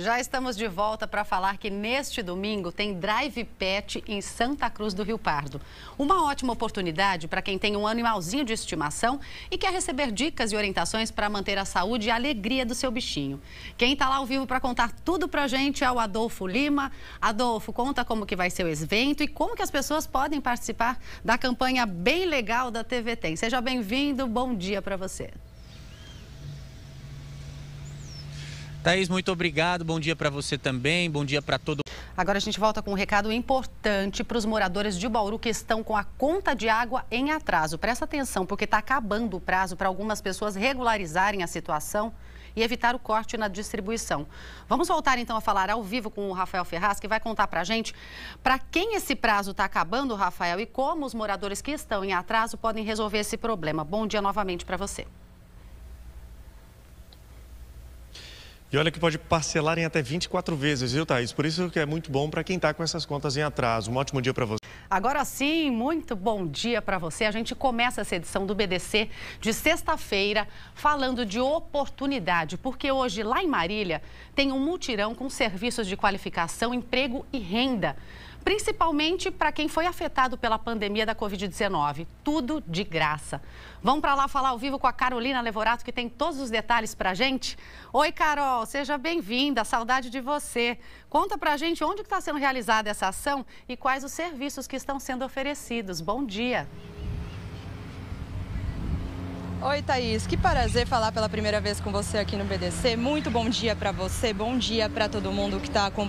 Já estamos de volta para falar que neste domingo tem Drive Pet em Santa Cruz do Rio Pardo. Uma ótima oportunidade para quem tem um animalzinho de estimação e quer receber dicas e orientações para manter a saúde e a alegria do seu bichinho. Quem está lá ao vivo para contar tudo para a gente é o Adolfo Lima. Adolfo, conta como que vai ser o evento e como que as pessoas podem participar da campanha bem legal da TV Tem. Seja bem-vindo, bom dia para você. Thaís, muito obrigado. Bom dia para você também. Bom dia para todo Agora a gente volta com um recado importante para os moradores de Bauru que estão com a conta de água em atraso. Presta atenção, porque está acabando o prazo para algumas pessoas regularizarem a situação e evitar o corte na distribuição. Vamos voltar então a falar ao vivo com o Rafael Ferraz, que vai contar para a gente para quem esse prazo está acabando, Rafael, e como os moradores que estão em atraso podem resolver esse problema. Bom dia novamente para você. E olha que pode parcelar em até 24 vezes, viu, Thaís? Por isso que é muito bom para quem está com essas contas em atraso. Um ótimo dia para você. Agora sim, muito bom dia para você. A gente começa essa edição do BDC de sexta-feira falando de oportunidade, porque hoje lá em Marília tem um mutirão com serviços de qualificação, emprego e renda principalmente para quem foi afetado pela pandemia da Covid-19. Tudo de graça. Vamos para lá falar ao vivo com a Carolina Levorato, que tem todos os detalhes para a gente. Oi, Carol, seja bem-vinda, saudade de você. Conta para a gente onde está sendo realizada essa ação e quais os serviços que estão sendo oferecidos. Bom dia. Oi, Thaís. Que prazer falar pela primeira vez com você aqui no BDC. Muito bom dia para você, bom dia para todo mundo que está acompanhando.